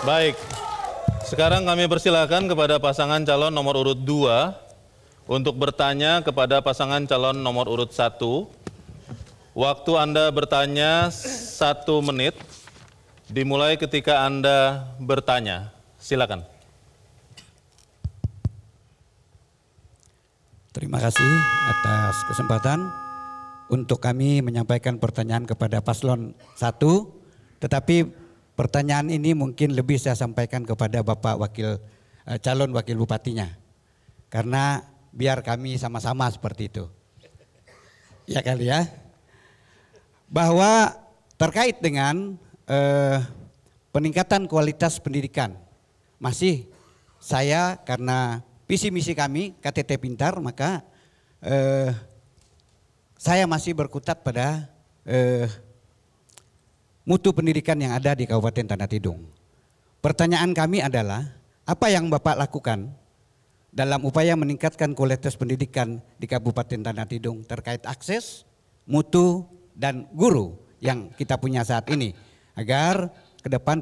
Baik, sekarang kami persilahkan kepada pasangan calon nomor urut 2 untuk bertanya kepada pasangan calon nomor urut 1. Waktu Anda bertanya satu menit, dimulai ketika Anda bertanya. Silakan. Terima kasih atas kesempatan untuk kami menyampaikan pertanyaan kepada paslon 1, tetapi Pertanyaan ini mungkin lebih saya sampaikan kepada Bapak Wakil eh, calon Wakil Bupatinya. Karena biar kami sama-sama seperti itu. Ya kali ya. Bahwa terkait dengan eh, peningkatan kualitas pendidikan. Masih saya karena visi misi kami KTT Pintar maka eh, saya masih berkutat pada eh, mutu pendidikan yang ada di Kabupaten Tanah Tidung. Pertanyaan kami adalah, apa yang Bapak lakukan dalam upaya meningkatkan kualitas pendidikan di Kabupaten Tanah Tidung terkait akses, mutu, dan guru yang kita punya saat ini. Agar ke depan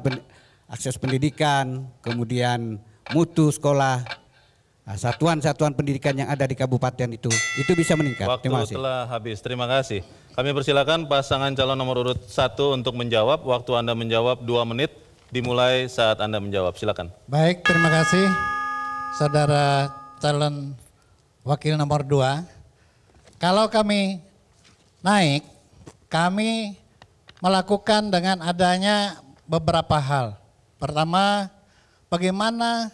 akses pendidikan, kemudian mutu sekolah, Nah, satuan-satuan pendidikan yang ada di kabupaten itu itu bisa meningkat. Waktu Terima kasih. telah habis. Terima kasih. Kami persilakan pasangan calon nomor urut satu untuk menjawab. Waktu Anda menjawab dua menit dimulai saat Anda menjawab. Silakan. Baik, terima kasih. Saudara calon wakil nomor dua. Kalau kami naik, kami melakukan dengan adanya beberapa hal. Pertama, bagaimana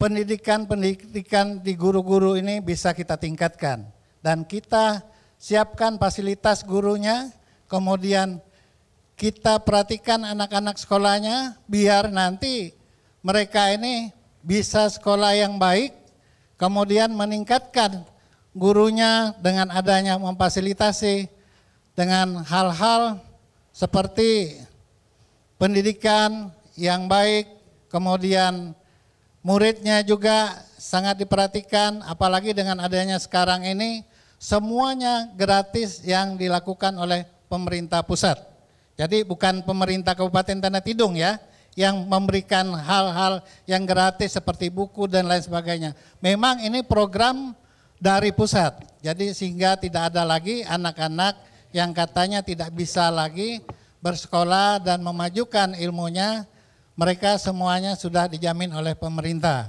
pendidikan-pendidikan di guru-guru ini bisa kita tingkatkan. Dan kita siapkan fasilitas gurunya, kemudian kita perhatikan anak-anak sekolahnya biar nanti mereka ini bisa sekolah yang baik, kemudian meningkatkan gurunya dengan adanya memfasilitasi dengan hal-hal seperti pendidikan yang baik, kemudian muridnya juga sangat diperhatikan, apalagi dengan adanya sekarang ini, semuanya gratis yang dilakukan oleh pemerintah pusat. Jadi bukan pemerintah Kabupaten Tanah Tidung ya, yang memberikan hal-hal yang gratis seperti buku dan lain sebagainya. Memang ini program dari pusat, jadi sehingga tidak ada lagi anak-anak yang katanya tidak bisa lagi bersekolah dan memajukan ilmunya mereka semuanya sudah dijamin oleh pemerintah.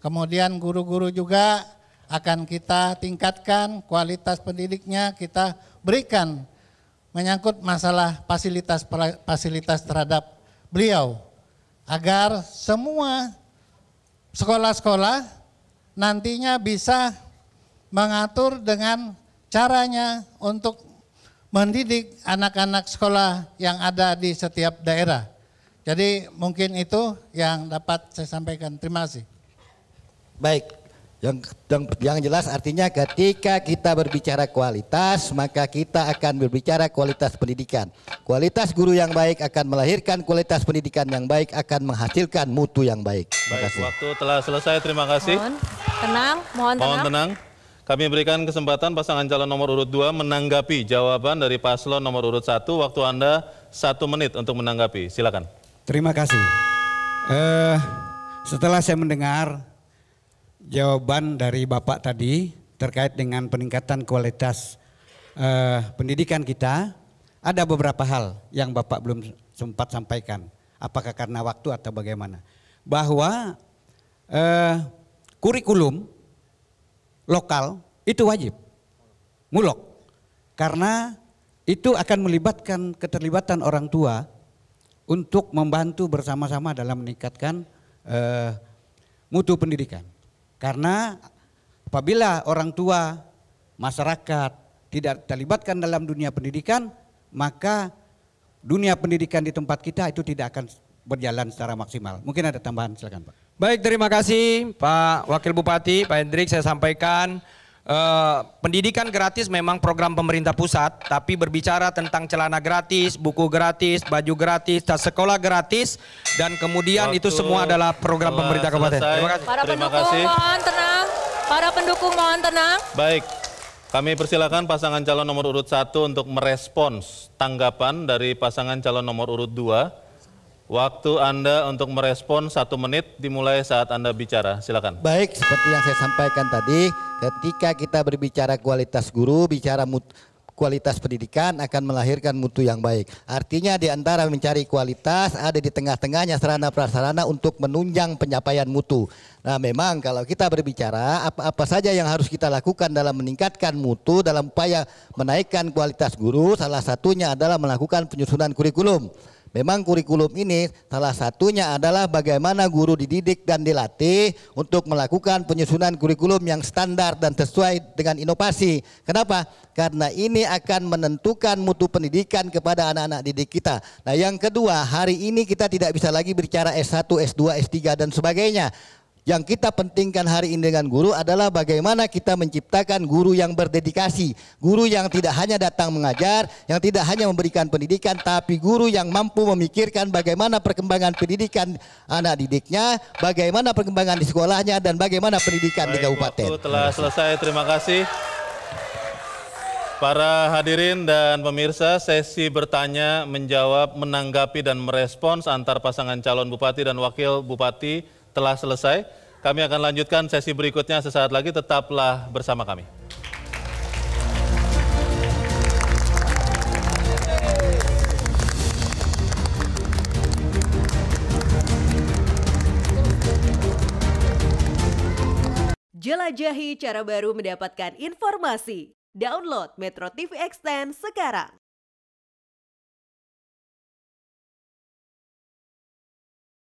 Kemudian guru-guru juga akan kita tingkatkan kualitas pendidiknya, kita berikan menyangkut masalah fasilitas fasilitas terhadap beliau agar semua sekolah-sekolah nantinya bisa mengatur dengan caranya untuk mendidik anak-anak sekolah yang ada di setiap daerah. Jadi mungkin itu yang dapat saya sampaikan. Terima kasih. Baik. Yang, yang, yang jelas artinya ketika kita berbicara kualitas, maka kita akan berbicara kualitas pendidikan. Kualitas guru yang baik akan melahirkan kualitas pendidikan yang baik akan menghasilkan mutu yang baik. Terima baik, waktu telah selesai. Terima kasih. Mohon tenang, mohon, mohon tenang. Kami berikan kesempatan pasangan calon nomor urut 2 menanggapi jawaban dari paslon nomor urut 1. Waktu Anda satu menit untuk menanggapi. Silakan. Terima kasih. Uh, setelah saya mendengar jawaban dari Bapak tadi terkait dengan peningkatan kualitas uh, pendidikan kita, ada beberapa hal yang Bapak belum sempat sampaikan. Apakah karena waktu atau bagaimana? Bahwa uh, kurikulum lokal itu wajib mulok karena itu akan melibatkan keterlibatan orang tua untuk membantu bersama-sama dalam meningkatkan uh, mutu pendidikan. Karena apabila orang tua, masyarakat tidak terlibatkan dalam dunia pendidikan, maka dunia pendidikan di tempat kita itu tidak akan berjalan secara maksimal. Mungkin ada tambahan, silakan Pak. Baik, terima kasih Pak Wakil Bupati, Pak Hendrik, saya sampaikan Uh, pendidikan gratis memang program pemerintah pusat, tapi berbicara tentang celana gratis, buku gratis, baju gratis, tas sekolah gratis, dan kemudian Waktu itu semua adalah program pemerintah kabupaten. Terima kasih. Para Terima pendukung kasih. mohon tenang, para pendukung mohon tenang. Baik, kami persilakan pasangan calon nomor urut satu untuk merespons tanggapan dari pasangan calon nomor urut dua. Waktu Anda untuk merespon satu menit dimulai saat Anda bicara. Silakan. Baik, seperti yang saya sampaikan tadi, ketika kita berbicara kualitas guru, bicara mut, kualitas pendidikan akan melahirkan mutu yang baik. Artinya di antara mencari kualitas ada di tengah-tengahnya sarana prasarana untuk menunjang penyampaian mutu. Nah, memang kalau kita berbicara apa-apa saja yang harus kita lakukan dalam meningkatkan mutu dalam upaya menaikkan kualitas guru, salah satunya adalah melakukan penyusunan kurikulum. Memang kurikulum ini salah satunya adalah bagaimana guru dididik dan dilatih untuk melakukan penyusunan kurikulum yang standar dan sesuai dengan inovasi. Kenapa? Karena ini akan menentukan mutu pendidikan kepada anak-anak didik kita. Nah yang kedua, hari ini kita tidak bisa lagi bicara S1, S2, S3 dan sebagainya. Yang kita pentingkan hari ini dengan guru adalah bagaimana kita menciptakan guru yang berdedikasi, guru yang tidak hanya datang mengajar, yang tidak hanya memberikan pendidikan, tapi guru yang mampu memikirkan bagaimana perkembangan pendidikan anak didiknya, bagaimana perkembangan di sekolahnya, dan bagaimana pendidikan Baik, di kabupaten. Waktu telah selesai, terima kasih. Para hadirin dan pemirsa, sesi bertanya, menjawab, menanggapi, dan merespons antar pasangan calon bupati dan wakil bupati telah selesai. Kami akan lanjutkan sesi berikutnya sesaat lagi. Tetaplah bersama kami. Jelajahi cara baru mendapatkan informasi. Download Metro TV Extend sekarang.